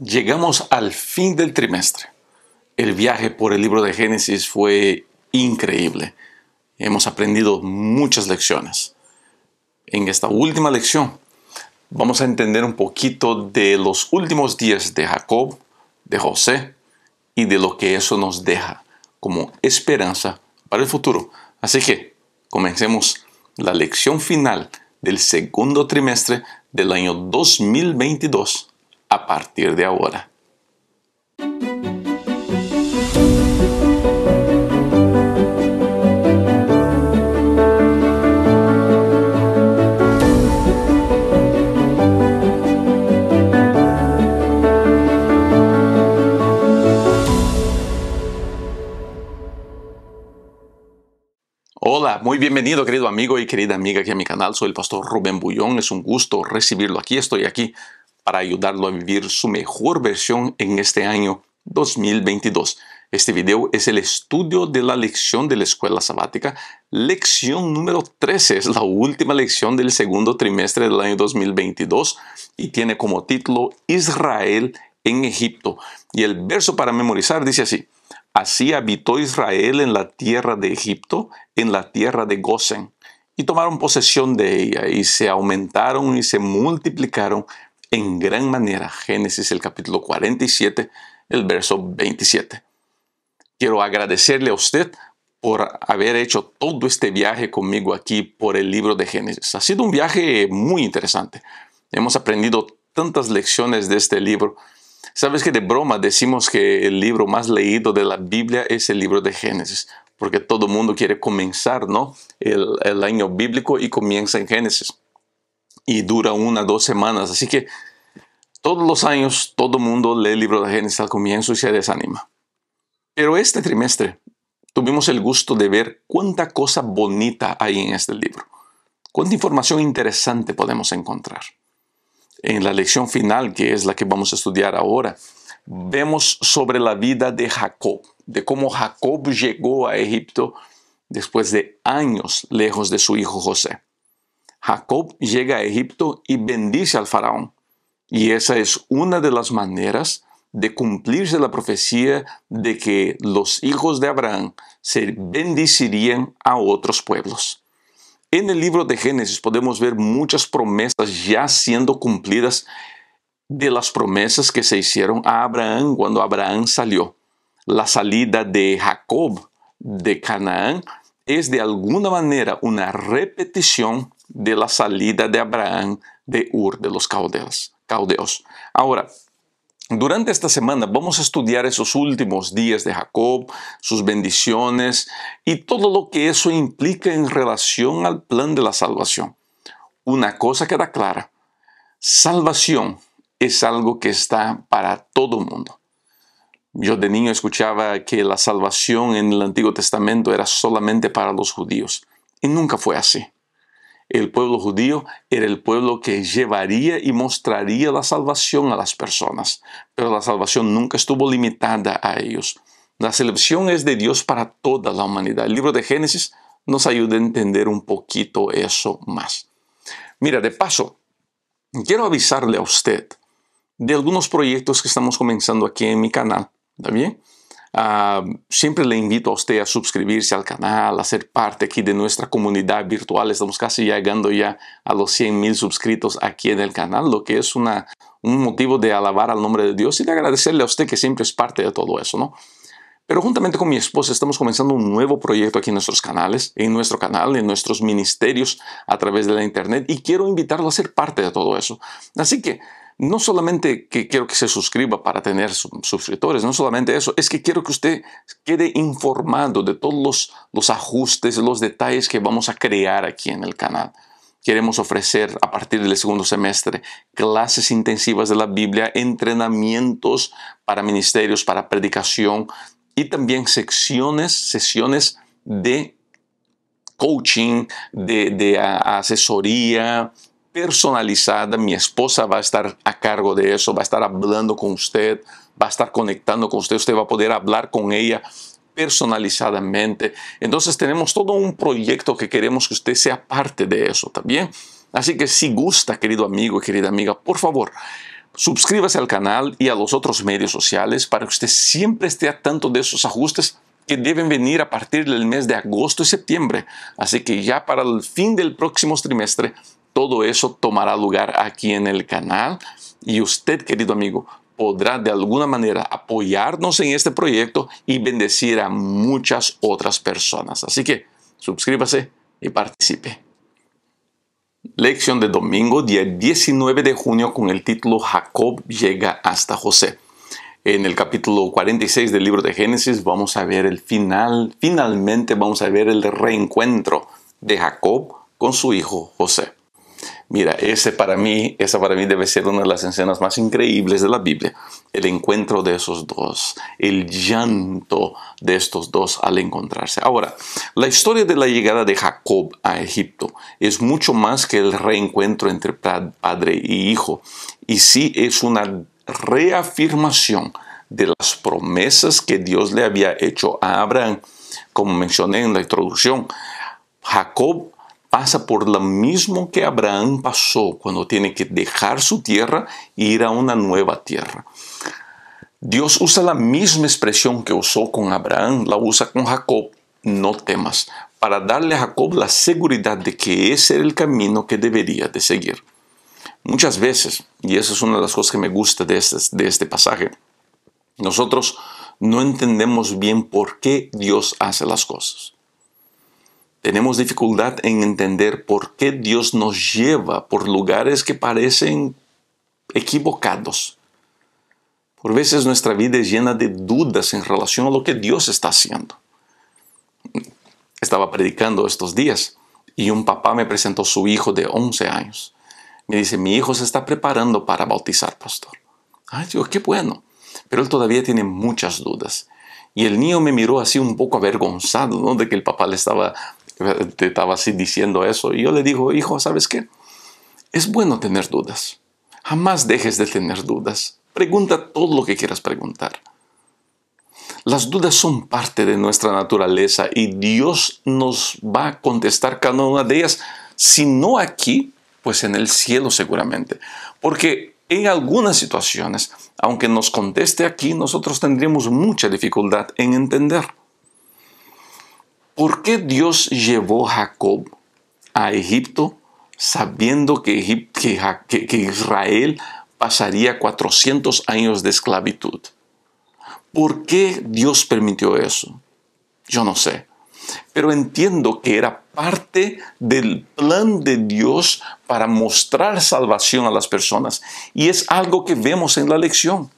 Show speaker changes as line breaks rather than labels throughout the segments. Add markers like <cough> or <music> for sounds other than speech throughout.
Llegamos al fin del trimestre. El viaje por el libro de Génesis fue increíble. Hemos aprendido muchas lecciones. En esta última lección vamos a entender un poquito de los últimos días de Jacob, de José y de lo que eso nos deja como esperanza para el futuro. Así que comencemos la lección final del segundo trimestre del año 2022 a partir de ahora. Hola, muy bienvenido querido amigo y querida amiga aquí a mi canal. Soy el pastor Rubén Bullón. Es un gusto recibirlo aquí. Estoy aquí para ayudarlo a vivir su mejor versión en este año 2022. Este video es el estudio de la lección de la escuela sabática. Lección número 13 es la última lección del segundo trimestre del año 2022 y tiene como título Israel en Egipto. Y el verso para memorizar dice así. Así habitó Israel en la tierra de Egipto, en la tierra de Gosen, y tomaron posesión de ella, y se aumentaron y se multiplicaron, en gran manera Génesis el capítulo 47, el verso 27. Quiero agradecerle a usted por haber hecho todo este viaje conmigo aquí por el libro de Génesis. Ha sido un viaje muy interesante. Hemos aprendido tantas lecciones de este libro. Sabes que de broma decimos que el libro más leído de la Biblia es el libro de Génesis, porque todo mundo quiere comenzar ¿no? el año bíblico y comienza en Génesis y dura una, dos semanas. Así que todos los años todo mundo lee el libro de Génesis al comienzo y se desanima. Pero este trimestre tuvimos el gusto de ver cuánta cosa bonita hay en este libro. Cuánta información interesante podemos encontrar. En la lección final, que es la que vamos a estudiar ahora, vemos sobre la vida de Jacob, de cómo Jacob llegó a Egipto después de años lejos de su hijo José. Jacob llega a Egipto y bendice al faraón. Y esa es una de las maneras de cumplirse la profecía de que los hijos de Abraham se bendicirían a otros pueblos. En el libro de Génesis podemos ver muchas promesas ya siendo cumplidas de las promesas que se hicieron a Abraham cuando Abraham salió. La salida de Jacob de Canaán es de alguna manera una repetición de la salida de Abraham de Ur de los caldeos. Ahora, durante esta semana vamos a estudiar esos últimos días de Jacob, sus bendiciones y todo lo que eso implica en relación al plan de la salvación. Una cosa queda clara, salvación es algo que está para todo el mundo. Yo de niño escuchaba que la salvación en el Antiguo Testamento era solamente para los judíos y nunca fue así. El pueblo judío era el pueblo que llevaría y mostraría la salvación a las personas, pero la salvación nunca estuvo limitada a ellos. La selección es de Dios para toda la humanidad. El libro de Génesis nos ayuda a entender un poquito eso más. Mira, de paso, quiero avisarle a usted de algunos proyectos que estamos comenzando aquí en mi canal. ¿Está bien? Ah, siempre le invito a usted a suscribirse al canal, a ser parte aquí de nuestra comunidad virtual. Estamos casi llegando ya a los 100 mil suscritos aquí en el canal, lo que es una, un motivo de alabar al nombre de Dios y de agradecerle a usted que siempre es parte de todo eso, ¿no? Pero juntamente con mi esposa estamos comenzando un nuevo proyecto aquí en nuestros canales, en nuestro canal, en nuestros ministerios a través de la internet y quiero invitarlo a ser parte de todo eso. Así que no solamente que quiero que se suscriba para tener suscriptores, no solamente eso, es que quiero que usted quede informado de todos los, los ajustes, los detalles que vamos a crear aquí en el canal. Queremos ofrecer a partir del segundo semestre clases intensivas de la Biblia, entrenamientos para ministerios, para predicación y también secciones, sesiones de coaching, de, de asesoría, personalizada, mi esposa va a estar a cargo de eso, va a estar hablando con usted, va a estar conectando con usted, usted va a poder hablar con ella personalizadamente. Entonces tenemos todo un proyecto que queremos que usted sea parte de eso también. Así que si gusta, querido amigo, querida amiga, por favor, suscríbase al canal y a los otros medios sociales para que usted siempre esté a tanto de esos ajustes que deben venir a partir del mes de agosto y septiembre. Así que ya para el fin del próximo trimestre todo eso tomará lugar aquí en el canal y usted, querido amigo, podrá de alguna manera apoyarnos en este proyecto y bendecir a muchas otras personas. Así que suscríbase y participe. Lección de domingo, día 19 de junio, con el título Jacob llega hasta José. En el capítulo 46 del libro de Génesis vamos a ver el final, finalmente vamos a ver el reencuentro de Jacob con su hijo José. Mira, ese para mí, esa para mí debe ser una de las escenas más increíbles de la Biblia, el encuentro de esos dos, el llanto de estos dos al encontrarse. Ahora, la historia de la llegada de Jacob a Egipto es mucho más que el reencuentro entre padre y hijo, y sí es una reafirmación de las promesas que Dios le había hecho a Abraham. Como mencioné en la introducción, Jacob pasa por lo mismo que Abraham pasó cuando tiene que dejar su tierra e ir a una nueva tierra. Dios usa la misma expresión que usó con Abraham, la usa con Jacob, no temas, para darle a Jacob la seguridad de que ese era el camino que debería de seguir. Muchas veces, y esa es una de las cosas que me gusta de este, de este pasaje, nosotros no entendemos bien por qué Dios hace las cosas tenemos dificultad en entender por qué Dios nos lleva por lugares que parecen equivocados. Por veces nuestra vida es llena de dudas en relación a lo que Dios está haciendo. Estaba predicando estos días y un papá me presentó su hijo de 11 años. Me dice, mi hijo se está preparando para bautizar, pastor. Ay, Dios, qué bueno. Pero él todavía tiene muchas dudas. Y el niño me miró así un poco avergonzado, De que el papá le estaba te estaba así diciendo eso. Y yo le digo, hijo, ¿sabes qué? Es bueno tener dudas. Jamás dejes de tener dudas. Pregunta todo lo que quieras preguntar. Las dudas son parte de nuestra naturaleza y Dios nos va a contestar cada una de ellas, si no aquí, pues en el cielo seguramente. Porque en algunas situaciones, aunque nos conteste aquí, nosotros tendríamos mucha dificultad en entender. ¿Por qué Dios llevó a Jacob a Egipto sabiendo que, Israel pasaría 400 años de esclavitud? ¿Por qué Dios permitió eso? Yo no sé. Pero entiendo que era parte del plan de Dios para mostrar salvación a las personas. Y es algo que vemos en la lección.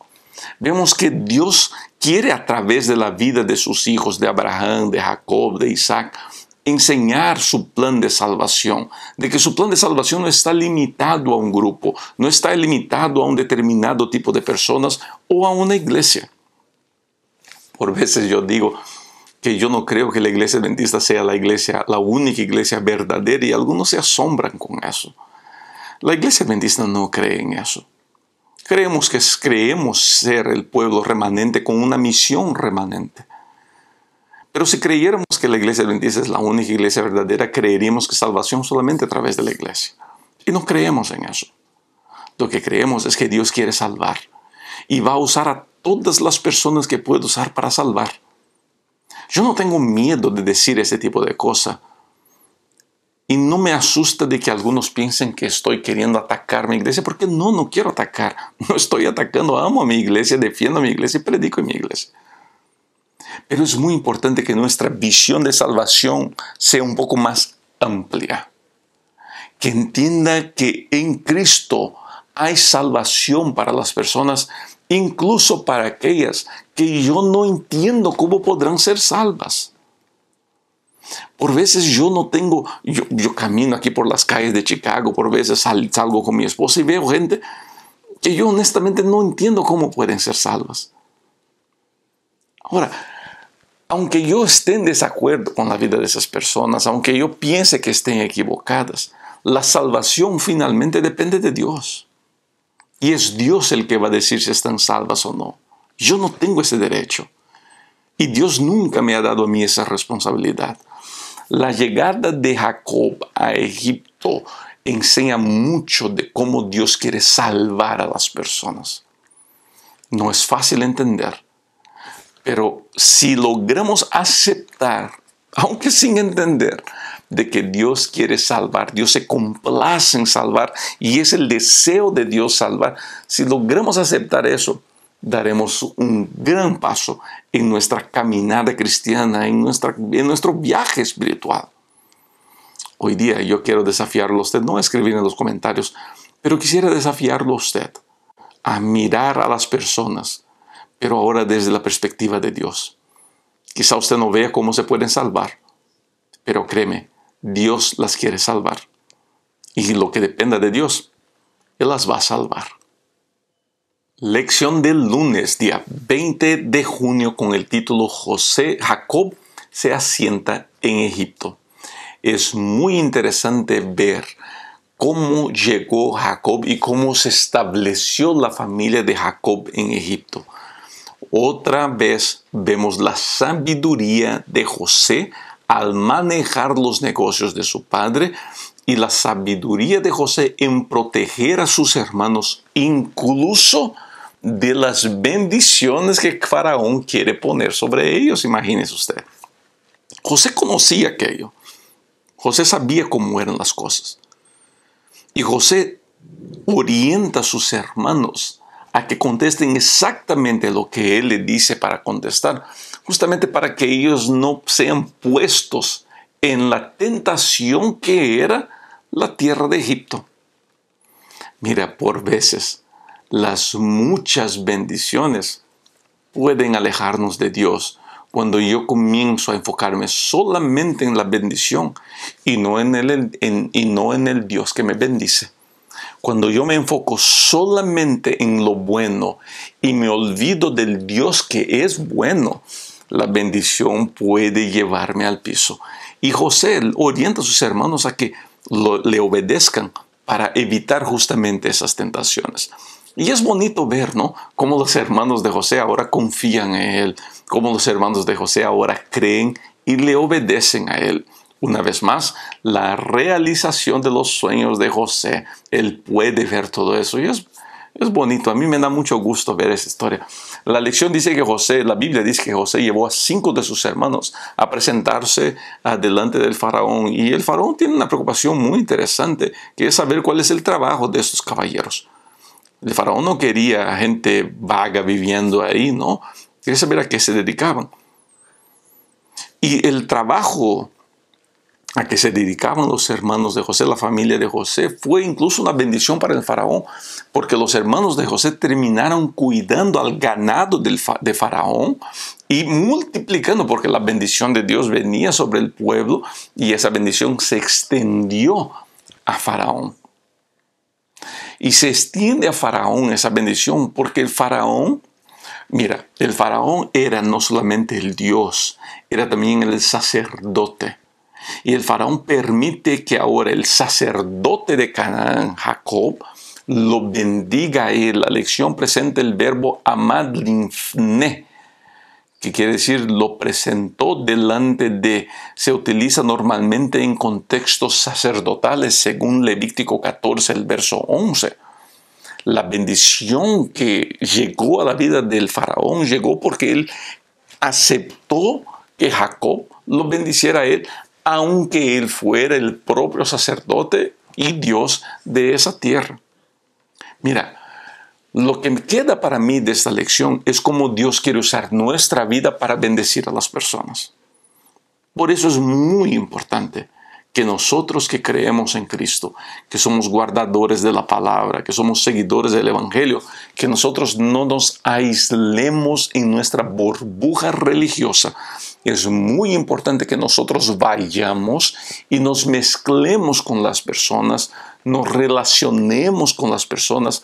Vemos que Dios quiere a través de la vida de sus hijos, de Abraham, de Jacob, de Isaac, enseñar su plan de salvación, de que su plan de salvación no está limitado a un grupo, no está limitado a un determinado tipo de personas o a una iglesia. Por veces yo digo que yo no creo que la iglesia adventista sea la iglesia, la única iglesia verdadera y algunos se asombran con eso. La iglesia adventista no cree en eso. Creemos que creemos ser el pueblo remanente con una misión remanente. Pero si creyéramos que la iglesia adventista es la única iglesia verdadera, creeríamos que salvación solamente a través de la iglesia. Y no creemos en eso. Lo que creemos es que Dios quiere salvar y va a usar a todas las personas que puede usar para salvar. Yo no tengo miedo de decir ese tipo de cosas y no me asusta de que algunos piensen que estoy queriendo atacar mi iglesia, porque no, no quiero atacar. <laughs> No estoy atacando, amo a mi iglesia, defiendo a mi iglesia y predico en mi iglesia. Pero es muy importante que nuestra visión de salvación sea un poco más amplia. Que entienda que en Cristo hay salvación para las personas, incluso para aquellas que yo no entiendo cómo podrán ser salvas. Por veces yo no tengo, yo, camino aquí por las calles de Chicago, por veces salgo con mi esposa y veo gente que yo honestamente no entiendo cómo pueden ser salvas. Ahora, aunque yo esté en desacuerdo con la vida de esas personas, aunque yo piense que estén equivocadas, la salvación finalmente depende de Dios. Y es Dios el que va a decir si están salvas o no. Yo no tengo ese derecho. Y Dios nunca me ha dado a mí esa responsabilidad. La llegada de Jacob a Egipto enseña mucho de cómo Dios quiere salvar a las personas. No es fácil entender, pero si logramos aceptar, aunque sin entender, de que Dios quiere salvar, Dios se complace en salvar y es el deseo de Dios salvar, si logramos aceptar eso, daremos un gran paso en nuestra caminada cristiana, en, nuestra, en nuestro viaje espiritual. Hoy día yo quiero desafiarlo a usted, no a escribir en los comentarios, pero quisiera desafiarlo a usted a mirar a las personas, pero ahora desde la perspectiva de Dios. Quizá usted no vea cómo se pueden salvar, pero créeme, Dios las quiere salvar. Y lo que dependa de Dios, Él las va a salvar. Lección del lunes, día 20 de junio, con el título José Jacob se asienta en Egipto. Es muy interesante ver cómo llegó Jacob y cómo se estableció la familia de Jacob en Egipto. Otra vez vemos la sabiduría de José al manejar los negocios de su padre y la sabiduría de José en proteger a sus hermanos, incluso de las bendiciones que Faraón quiere poner sobre ellos, imagínese usted. José conocía aquello. José sabía cómo eran las cosas. Y José orienta a sus hermanos a que contesten exactamente lo que él le dice para contestar, justamente para que ellos no sean puestos en la tentación que era la tierra de Egipto. Mira, por veces las muchas bendiciones pueden alejarnos de Dios cuando yo comienzo a enfocarme solamente en la bendición y no en el, y no en el Dios que me bendice. Cuando yo me enfoco solamente en lo bueno y me olvido del Dios que es bueno, la bendición puede llevarme al piso. Y José orienta a sus hermanos a que le obedezcan para evitar justamente esas tentaciones. Y es bonito ver, ¿no? Cómo los hermanos de José ahora confían en él, cómo los hermanos de José ahora creen y le obedecen a él. Una vez más, la realización de los sueños de José. Él puede ver todo eso y es, es bonito. A mí me da mucho gusto ver esa historia. La lección dice que José, la Biblia dice que José llevó a cinco de sus hermanos a presentarse delante del faraón. Y el faraón tiene una preocupación muy interesante, que es saber cuál es el trabajo de estos caballeros. El faraón no quería gente vaga viviendo ahí, ¿no? Quería saber a qué se dedicaban. Y el trabajo a que se dedicaban los hermanos de José, la familia de José, fue incluso una bendición para el faraón, porque los hermanos de José terminaron cuidando al ganado del de faraón y multiplicando, porque la bendición de Dios venía sobre el pueblo y esa bendición se extendió a faraón. Y se extiende a Faraón esa bendición porque el Faraón, mira, el Faraón era no solamente el Dios, era también el sacerdote. Y el Faraón permite que ahora el sacerdote de Canaán, Jacob, lo bendiga y La lección presenta el verbo amadlinfne, que quiere decir lo presentó delante de, se utiliza normalmente en contextos sacerdotales según Levítico 14, el verso 11. La bendición que llegó a la vida del faraón llegó porque él aceptó que Jacob lo bendiciera a él, aunque él fuera el propio sacerdote y Dios de esa tierra. Mira, lo que me queda para mí de esta lección es cómo Dios quiere usar nuestra vida para bendecir a las personas. Por eso es muy importante que nosotros que creemos en Cristo, que somos guardadores de la palabra, que somos seguidores del Evangelio, que nosotros no nos aislemos en nuestra burbuja religiosa. Es muy importante que nosotros vayamos y nos mezclemos con las personas, nos relacionemos con las personas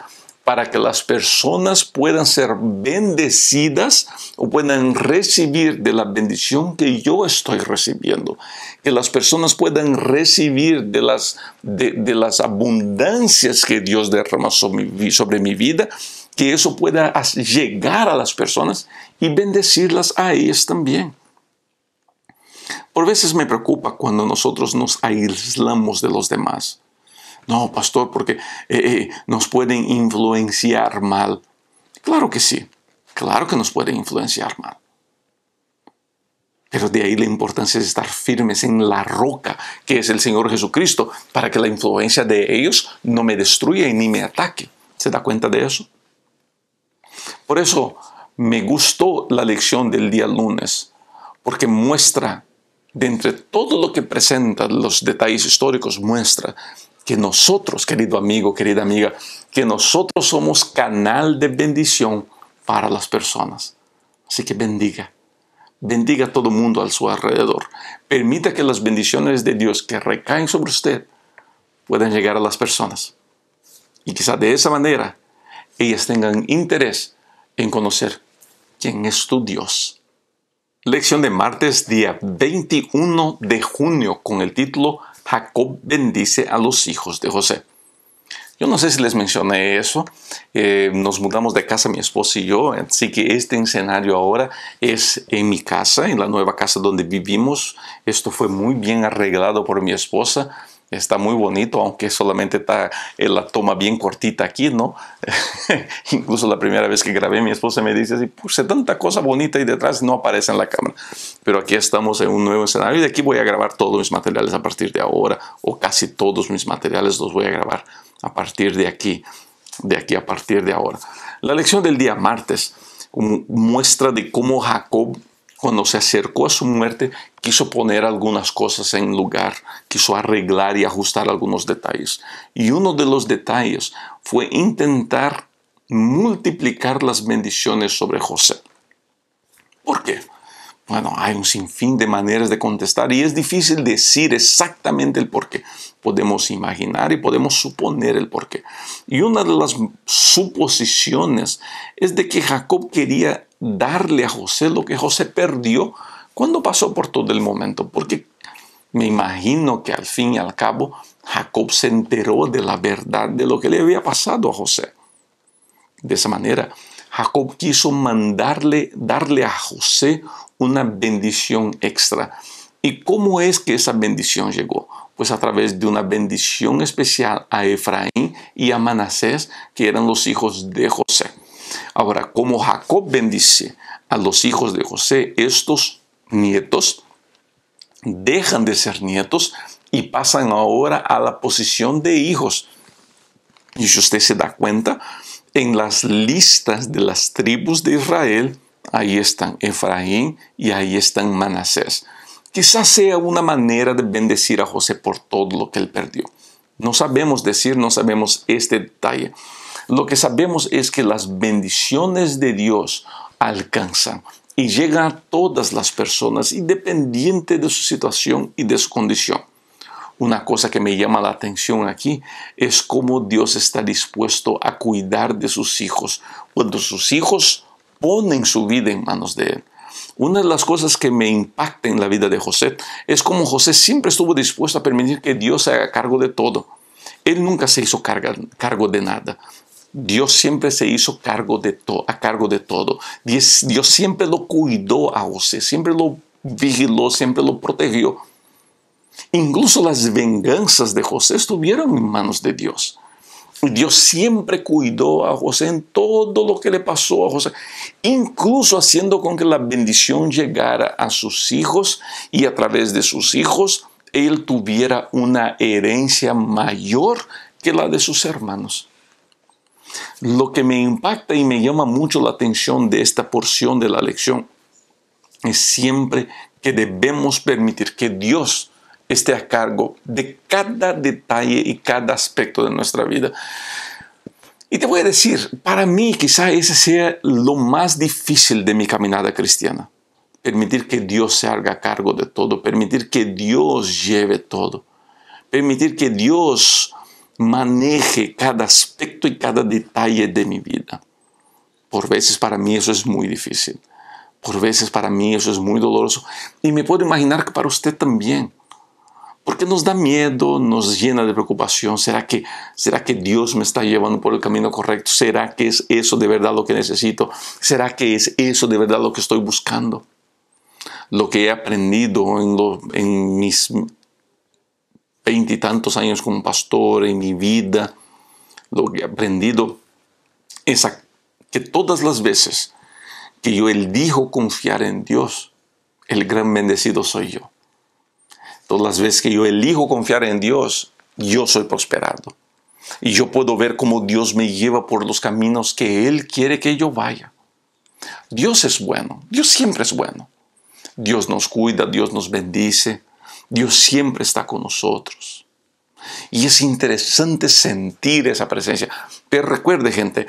para que las personas puedan ser bendecidas o puedan recibir de la bendición que yo estoy recibiendo, que las personas puedan recibir de las, abundancias que Dios derrama sobre sobre mi vida, que eso pueda llegar a las personas y bendecirlas a ellas también. Por veces me preocupa cuando nosotros nos aislamos de los demás no, pastor, porque eh, eh, nos pueden influenciar mal. Claro que sí, claro que nos pueden influenciar mal. Pero de ahí la importancia de estar firmes en la roca que es el Señor Jesucristo, para que la influencia de ellos no me destruya y ni me ataque. ¿Se da cuenta de eso? Por eso me gustó la lección del día lunes, porque muestra, de entre todo lo que presenta los detalles históricos, muestra que nosotros, querido amigo, querida amiga, que nosotros somos canal de bendición para las personas. Así que bendiga. Bendiga a todo mundo a su alrededor. Permita que las bendiciones de Dios que recaen sobre usted puedan llegar a las personas. Y quizá de esa manera ellas tengan interés en conocer quién es tu Dios. Lección de martes, día 21 de junio, con el título Jacob bendice a los hijos de José. Yo no sé si les mencioné eso, eh, nos mudamos de casa mi esposa y yo, así que este escenario ahora es en mi casa, en la nueva casa donde vivimos. Esto fue muy bien arreglado por mi esposa Está muy bonito, aunque solamente está eh, la toma bien cortita aquí, ¿no? <laughs> Incluso la primera vez que grabé, mi esposa me dice así, puse tanta cosa bonita y detrás no aparece en la cámara. Pero aquí estamos en un nuevo escenario y de aquí voy a grabar todos mis materiales a partir de ahora, o casi todos mis materiales los voy a grabar a partir de aquí, de aquí a partir de ahora. La lección del día martes muestra de cómo Jacob cuando se acercó a su muerte, quiso poner algunas cosas en lugar, quiso arreglar y ajustar algunos detalles. Y uno de los detalles fue intentar multiplicar las bendiciones sobre José. ¿Por qué? Bueno, hay un sinfín de maneras de contestar y es difícil decir exactamente el por qué. Podemos imaginar y podemos suponer el por qué. Y una de las suposiciones es de que Jacob quería darle a José lo que José perdió cuando pasó por todo el momento, porque me imagino que al fin y al cabo Jacob se enteró de la verdad de lo que le había pasado a José. De esa manera, Jacob quiso mandarle, darle a José una bendición extra. ¿Y cómo es que esa bendición llegó? Pues a través de una bendición especial a Efraín y a Manasés, que eran los hijos de José. Ahora, como Jacob bendice a los hijos de José, estos nietos dejan de ser nietos y pasan ahora a la posición de hijos. Y si usted se da cuenta, en las listas de las tribus de Israel, ahí están Efraín y ahí están Manasés. Quizás sea una manera de bendecir a José por todo lo que él perdió. No sabemos decir, no sabemos este detalle. Lo que sabemos es que las bendiciones de Dios alcanzan y llegan a todas las personas, independiente de su situación y de su condición una cosa que me llama la atención aquí es cómo Dios está dispuesto a cuidar de sus hijos cuando sus hijos ponen su vida en manos de Él. Una de las cosas que me impacta en la vida de José es cómo José siempre estuvo dispuesto a permitir que Dios se haga cargo de todo. Él nunca se hizo cargo de nada. Dios siempre se hizo cargo de todo, a cargo de todo. Dios siempre lo cuidó a José, siempre lo vigiló, siempre lo protegió. Incluso las venganzas de José estuvieron en manos de Dios. Dios siempre cuidó a José en todo lo que le pasó a José, incluso haciendo con que la bendición llegara a sus hijos y a través de sus hijos él tuviera una herencia mayor que la de sus hermanos. Lo que me impacta y me llama mucho la atención de esta porción de la lección es siempre que debemos permitir que Dios esté a cargo de cada detalle y cada aspecto de nuestra vida. Y te voy a decir, para mí quizá ese sea lo más difícil de mi caminada cristiana. Permitir que Dios se haga cargo de todo, permitir que Dios lleve todo, permitir que Dios maneje cada aspecto y cada detalle de mi vida. Por veces para mí eso es muy difícil. Por veces para mí eso es muy doloroso. Y me puedo imaginar que para usted también porque nos da miedo, nos llena de preocupación. ¿Será que, ¿Será que Dios me está llevando por el camino correcto? ¿Será que es eso de verdad lo que necesito? ¿Será que es eso de verdad lo que estoy buscando? Lo que he aprendido en, en mis veintitantos años como pastor, en mi vida, lo que he aprendido es que todas las veces que yo dijo confiar en Dios, el gran bendecido soy yo. Todas las veces que yo elijo confiar en Dios, yo soy prosperado. Y yo puedo ver cómo Dios me lleva por los caminos que Él quiere que yo vaya. Dios es bueno, Dios siempre es bueno. Dios nos cuida, Dios nos bendice, Dios siempre está con nosotros. Y es interesante sentir esa presencia. Pero recuerde, gente,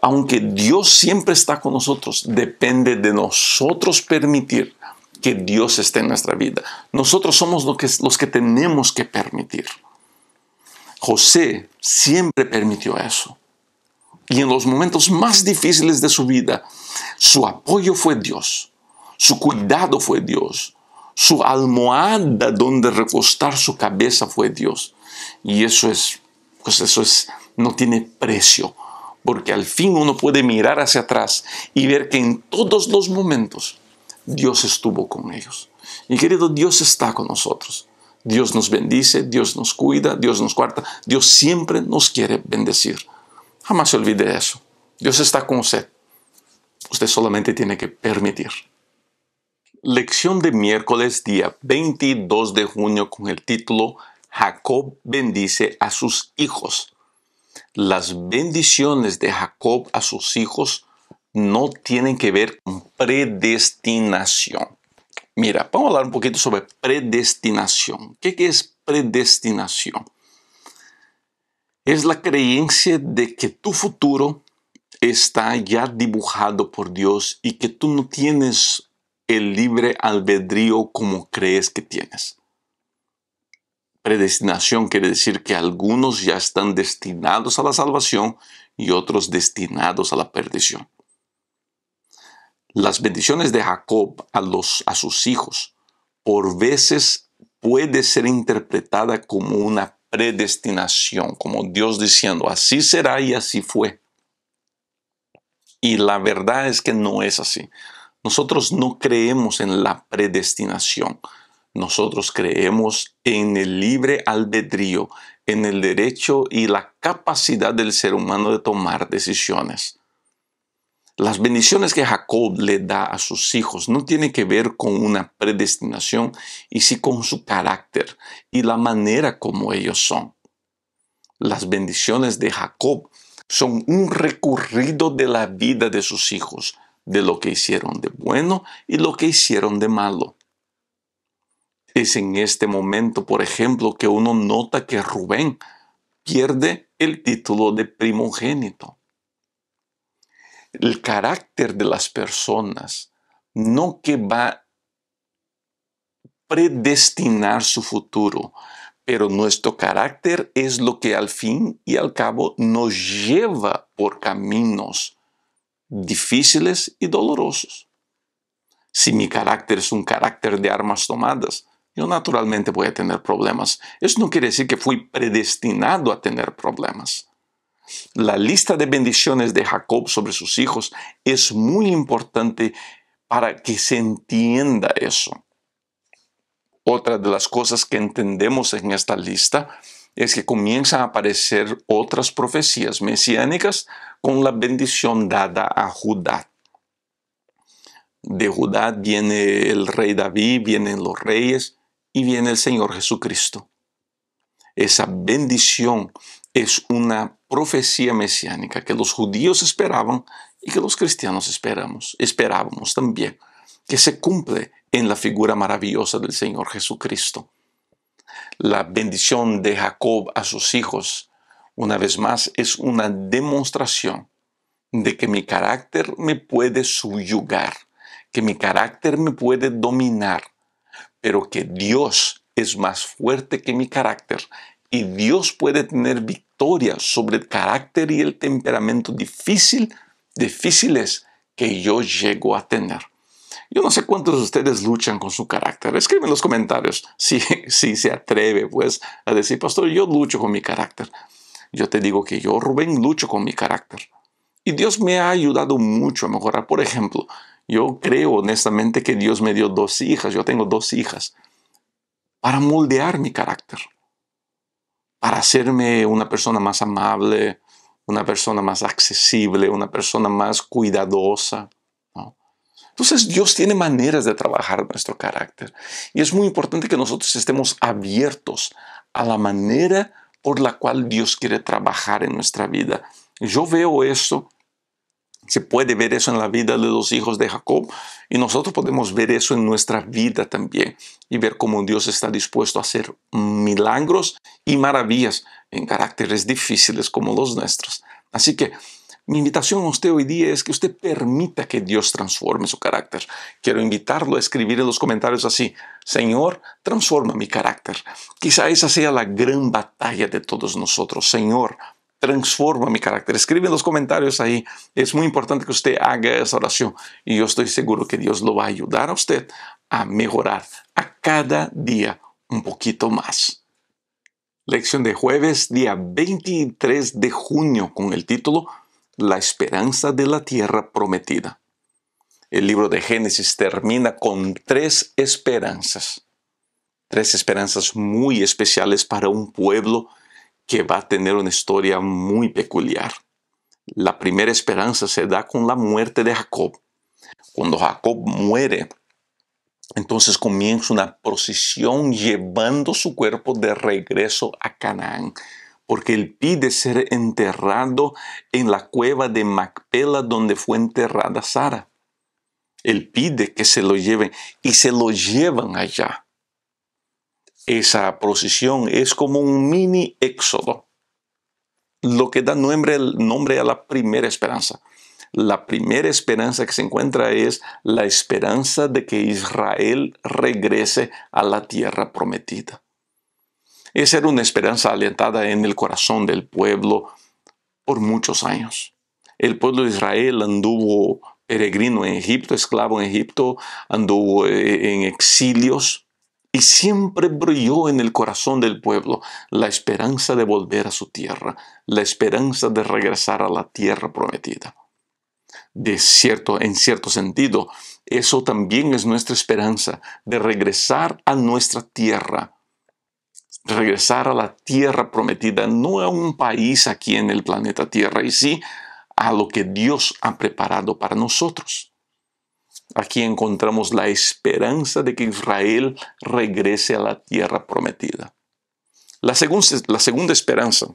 aunque Dios siempre está con nosotros, depende de nosotros permitir que Dios esté en nuestra vida. Nosotros somos los que, tenemos que permitir. José siempre permitió eso. Y en los momentos más difíciles de su vida, su apoyo fue Dios, su cuidado fue Dios, su almohada donde recostar su cabeza fue Dios. Y eso es, pues eso es, no tiene precio, porque al fin uno puede mirar hacia atrás y ver que en todos los momentos Dios estuvo con ellos. Y querido, Dios está con nosotros. Dios nos bendice, Dios nos cuida, Dios nos guarda, Dios siempre nos quiere bendecir. Jamás se olvide eso. Dios está con usted. Usted solamente tiene que permitir. Lección de miércoles, día 22 de junio, con el título Jacob bendice a sus hijos. Las bendiciones de Jacob a sus hijos no tienen que ver con predestinación. Mira, vamos a hablar un poquito sobre predestinación. ¿Qué, es predestinación? Es la creencia de que tu futuro está ya dibujado por Dios y que tú no tienes el libre albedrío como crees que tienes. Predestinación quiere decir que algunos ya están destinados a la salvación y otros destinados a la perdición. Las bendiciones de Jacob a, sus hijos por veces puede ser interpretada como una predestinación, como Dios diciendo, así será y así fue. Y la verdad es que no es así. Nosotros no creemos en la predestinación. Nosotros creemos en el libre albedrío, en el derecho y la capacidad del ser humano de tomar decisiones. Las bendiciones que Jacob le da a sus hijos no tienen que ver con una predestinación, y sí con su carácter y la manera como ellos son. Las bendiciones de Jacob son un recorrido de la vida de sus hijos, de lo que hicieron de bueno y lo que hicieron de malo. Es en este momento, por ejemplo, que uno nota que Rubén pierde el título de primogénito el carácter de las personas, no que va a predestinar su futuro, pero nuestro carácter es lo que al fin y al cabo nos lleva por caminos difíciles y dolorosos. Si mi carácter es un carácter de armas tomadas, yo naturalmente voy a tener problemas. Eso no quiere decir que fui predestinado a tener problemas. La lista de bendiciones de Jacob sobre sus hijos es muy importante para que se entienda eso. Otra de las cosas que entendemos en esta lista es que comienzan a aparecer otras profecías mesiánicas con la bendición dada a Judá. De Judá viene el rey David, vienen los reyes y viene el Señor Jesucristo. Esa bendición es una profecía mesiánica que los judíos esperaban y que los cristianos esperamos, esperábamos también, que se cumple en la figura maravillosa del Señor Jesucristo. La bendición de Jacob a sus hijos, una vez más, es una demostración de que mi carácter me puede subyugar, que mi carácter me puede dominar, pero que Dios es más fuerte que mi carácter y Dios puede tener victoria sobre el carácter y el temperamento difícil, difíciles que yo llego a tener. Yo no sé cuántos de ustedes luchan con su carácter. Escriben en los comentarios <laughs> si, si se atreve pues a decir, pastor, yo lucho con mi carácter. Yo te digo que yo, Rubén, lucho con mi carácter. Y Dios me ha ayudado mucho a mejorar. Por ejemplo, yo creo honestamente que Dios me dio dos hijas. Yo tengo dos hijas para moldear mi carácter para hacerme una persona más amable, una persona más accesible, una persona más cuidadosa. ¿no? Entonces Dios tiene maneras de trabajar nuestro carácter y es muy importante que nosotros estemos abiertos a la manera por la cual Dios quiere trabajar en nuestra vida. Yo veo esto se puede ver eso en la vida de los hijos de Jacob y nosotros podemos ver eso en nuestra vida también y ver cómo Dios está dispuesto a hacer milagros y maravillas en caracteres difíciles como los nuestros. Así que mi invitación a usted hoy día es que usted permita que Dios transforme su carácter. Quiero invitarlo a escribir en los comentarios así, Señor, transforma mi carácter. Quizá esa sea la gran batalla de todos nosotros. Señor, transforma mi carácter. Escribe en los comentarios ahí. Es muy importante que usted haga esa oración y yo estoy seguro que Dios lo va a ayudar a usted a mejorar a cada día un poquito más. Lección de jueves, día 23 de junio, con el título La esperanza de la tierra prometida. El libro de Génesis termina con tres esperanzas. Tres esperanzas muy especiales para un pueblo que va a tener una historia muy peculiar. La primera esperanza se da con la muerte de Jacob. Cuando Jacob muere, entonces comienza una procesión llevando su cuerpo de regreso a Canaán, porque él pide ser enterrado en la cueva de Macpela donde fue enterrada Sara. Él pide que se lo lleven y se lo llevan allá esa procesión es como un mini éxodo, lo que da nombre, nombre a la primera esperanza. La primera esperanza que se encuentra es la esperanza de que Israel regrese a la tierra prometida. Esa era una esperanza alentada en el corazón del pueblo por muchos años. El pueblo de Israel anduvo peregrino en Egipto, esclavo en Egipto, anduvo eh, en exilios, y siempre brilló en el corazón del pueblo la esperanza de volver a su tierra, la esperanza de regresar a la tierra prometida. De cierto, en cierto sentido, eso también es nuestra esperanza, de regresar a nuestra tierra, regresar a la tierra prometida, no a un país aquí en el planeta Tierra, y sí a lo que Dios ha preparado para nosotros. Aquí encontramos la esperanza de que Israel regrese a la tierra prometida. La, segunda esperanza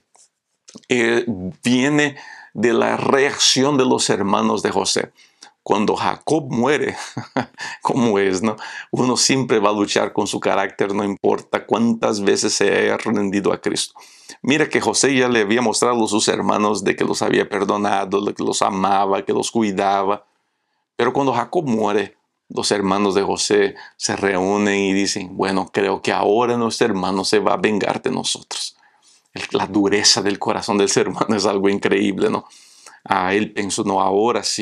eh, viene de la reacción de los hermanos de José. Cuando Jacob muere, <laughs> como es, ¿no? Uno siempre va a luchar con su carácter, no importa cuántas veces se haya rendido a Cristo. Mira que José ya le había mostrado a sus hermanos de que los había perdonado, de que los amaba, que los cuidaba. Pero cuando Jacob muere, los hermanos de José se reúnen y dicen, bueno, creo que ahora nuestro hermano se va a vengar de nosotros. La dureza del corazón del ser <laughs> hermano es algo increíble, ¿no? A él pensó, no, ahora sí.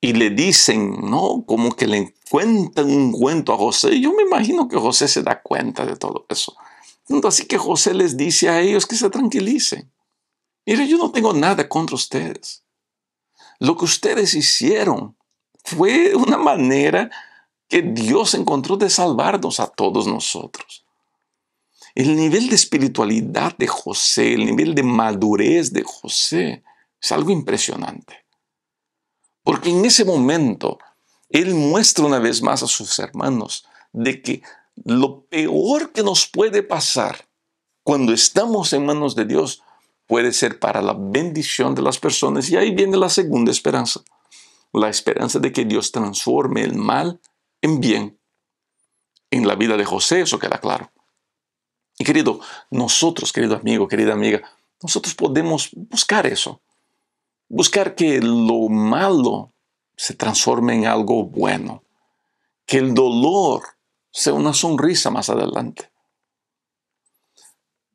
Y le dicen, ¿no? Como que le cuentan un cuento a José. Yo me imagino que José se da cuenta de todo eso. Entonces, así que José les dice a ellos que se tranquilicen. Mire, yo no tengo nada contra ustedes. Lo que ustedes hicieron fue una manera que Dios encontró de salvarnos a todos nosotros. El nivel de espiritualidad de José, el nivel de madurez de José, es algo impresionante. Porque en ese momento, él muestra una vez más a sus hermanos de que lo peor que nos puede pasar cuando estamos en manos de Dios puede ser para la bendición de las personas. Y ahí viene la segunda esperanza la esperanza de que Dios transforme el mal en bien. En la vida de José eso queda claro. Y querido, nosotros, querido amigo, querida amiga, nosotros podemos buscar eso. Buscar que lo malo se transforme en algo bueno. Que el dolor sea una sonrisa más adelante.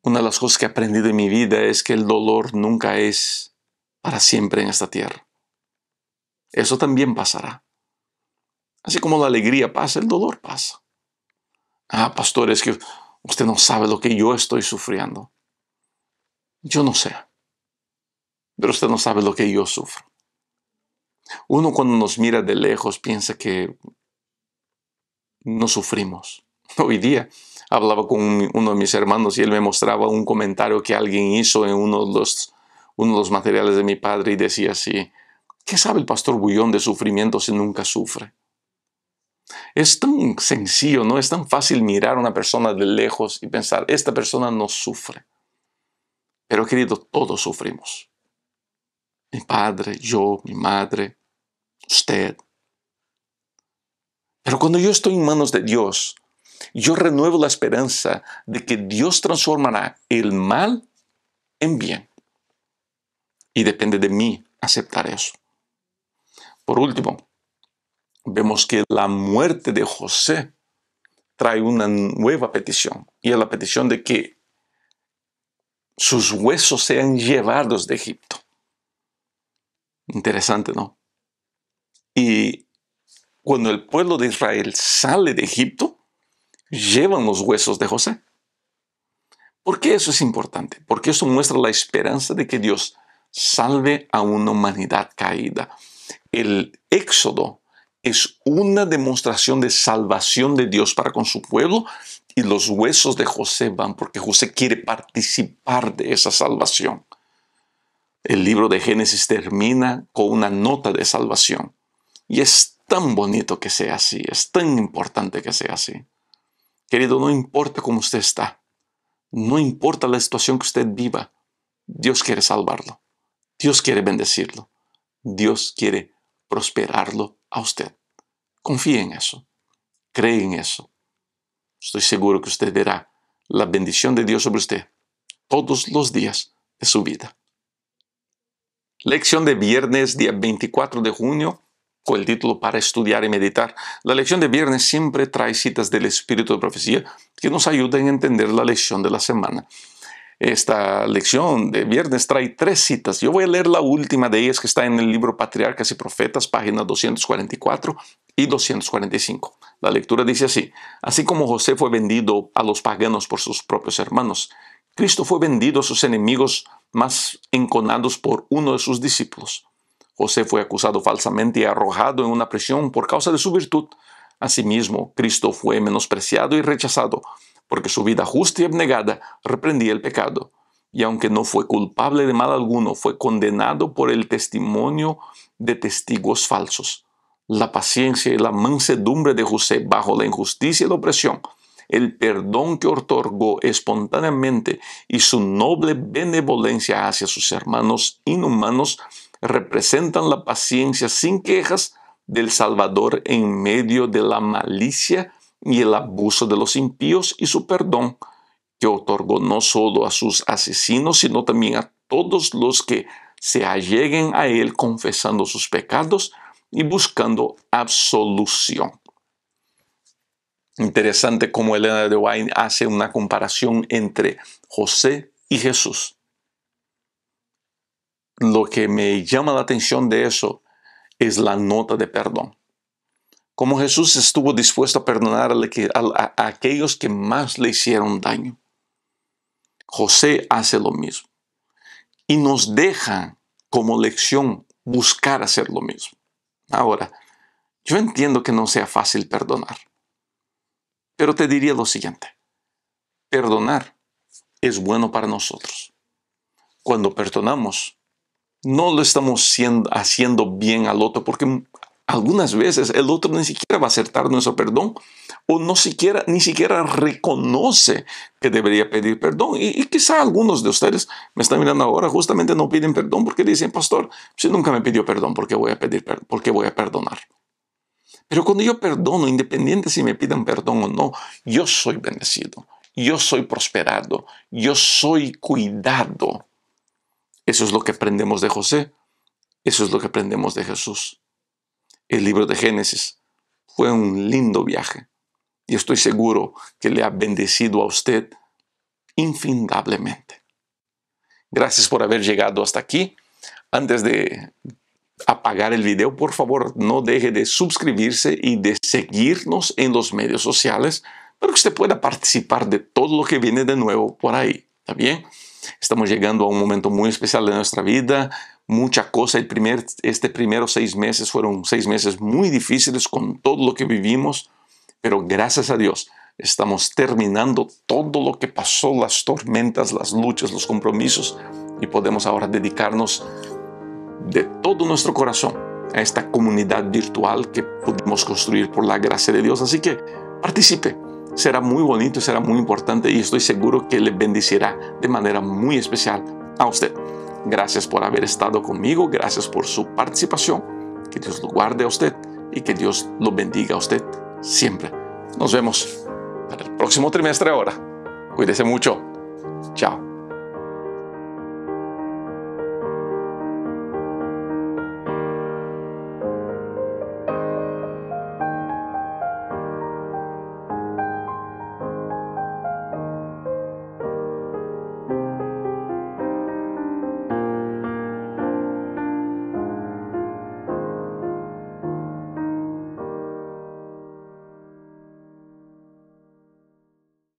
Una de las cosas que he aprendido en mi vida es que el dolor nunca es para siempre en esta tierra. Eso también pasará. Así como la alegría pasa, el dolor pasa. Ah, pastor, es que usted no sabe lo que yo estoy sufriendo. Yo no sé. Pero usted no sabe lo que yo sufro. Uno cuando nos mira de lejos piensa que no sufrimos. Hoy día hablaba con uno de mis hermanos y él me mostraba un comentario que alguien hizo en uno de los, uno de los materiales de mi padre y decía así, ¿Qué sabe el pastor Bullón de sufrimiento si nunca sufre? Es tan sencillo, ¿no? Es tan fácil mirar a una persona de lejos y pensar, esta persona no sufre. Pero querido, todos sufrimos. Mi padre, yo, mi madre, usted. Pero cuando yo estoy en manos de Dios, yo renuevo la esperanza de que Dios transformará el mal en bien. Y depende de mí aceptar eso. Por último, vemos que la muerte de José trae una nueva petición, y es la petición de que sus huesos sean llevados de Egipto. Interesante, ¿no? Y cuando el pueblo de Israel sale de Egipto, llevan los huesos de José. ¿Por qué eso es importante? Porque eso muestra la esperanza de que Dios salve a una humanidad caída, el éxodo es una demostración de salvación de Dios para con su pueblo y los huesos de José van porque José quiere participar de esa salvación. El libro de Génesis termina con una nota de salvación y es tan bonito que sea así, es tan importante que sea así. Querido, no importa cómo usted está, no importa la situación que usted viva, Dios quiere salvarlo, Dios quiere bendecirlo. Dios quiere prosperarlo a usted. Confíe en eso. Cree en eso. Estoy seguro que usted verá la bendición de Dios sobre usted todos los días de su vida. Lección de viernes, día 24 de junio, con el título para estudiar y meditar. La lección de viernes siempre trae citas del Espíritu de Profecía que nos ayudan a entender la lección de la semana. Esta lección de viernes trae tres citas. Yo voy a leer la última de ellas que está en el libro Patriarcas y Profetas, páginas 244 y 245. La lectura dice así, así como José fue vendido a los paganos por sus propios hermanos, Cristo fue vendido a sus enemigos más enconados por uno de sus discípulos. José fue acusado falsamente y arrojado en una prisión por causa de su virtud. Asimismo, Cristo fue menospreciado y rechazado porque su vida justa y abnegada reprendía el pecado, y aunque no fue culpable de mal alguno, fue condenado por el testimonio de testigos falsos. La paciencia y la mansedumbre de José bajo la injusticia y la opresión, el perdón que otorgó espontáneamente y su noble benevolencia hacia sus hermanos inhumanos representan la paciencia sin quejas del Salvador en medio de la malicia y el abuso de los impíos y su perdón, que otorgó no solo a sus asesinos, sino también a todos los que se alleguen a Él confesando sus pecados y buscando absolución. Interesante como Elena de Wine hace una comparación entre José y Jesús. Lo que me llama la atención de eso es la nota de perdón como Jesús estuvo dispuesto a perdonar a, aquellos que más le hicieron daño. José hace lo mismo y nos deja como lección buscar hacer lo mismo. Ahora, yo entiendo que no sea fácil perdonar, pero te diría lo siguiente. Perdonar es bueno para nosotros. Cuando perdonamos, no lo estamos haciendo bien al otro porque algunas veces el otro ni siquiera va a aceptar nuestro perdón o no siquiera, ni siquiera reconoce que debería pedir perdón. Y, quizá algunos de ustedes me están mirando ahora, justamente no piden perdón porque dicen, pastor, si nunca me pidió perdón, ¿por qué voy a, pedir, por qué voy a perdonar? Pero cuando yo perdono, independiente si me pidan perdón o no, yo soy bendecido, yo soy prosperado, yo soy cuidado. Eso es lo que aprendemos de José, eso es lo que aprendemos de Jesús el libro de Génesis. Fue un lindo viaje y estoy seguro que le ha bendecido a usted infindablemente. Gracias por haber llegado hasta aquí. Antes de apagar el video, por favor, no deje de suscribirse y de seguirnos en los medios sociales para que usted pueda participar de todo lo que viene de nuevo por ahí. ¿Está bien? Estamos llegando a un momento muy especial de nuestra vida mucha cosa. El primer, este primeros seis meses fueron seis meses muy difíciles con todo lo que vivimos, pero gracias a Dios estamos terminando todo lo que pasó, las tormentas, las luchas, los compromisos, y podemos ahora dedicarnos de todo nuestro corazón a esta comunidad virtual que pudimos construir por la gracia de Dios. Así que participe. Será muy bonito, será muy importante y estoy seguro que le bendecirá de manera muy especial a usted. Gracias por haber estado conmigo, gracias por su participación. Que Dios lo guarde a usted y que Dios lo bendiga a usted siempre. Nos vemos para el próximo trimestre ahora. Cuídese mucho. Chao.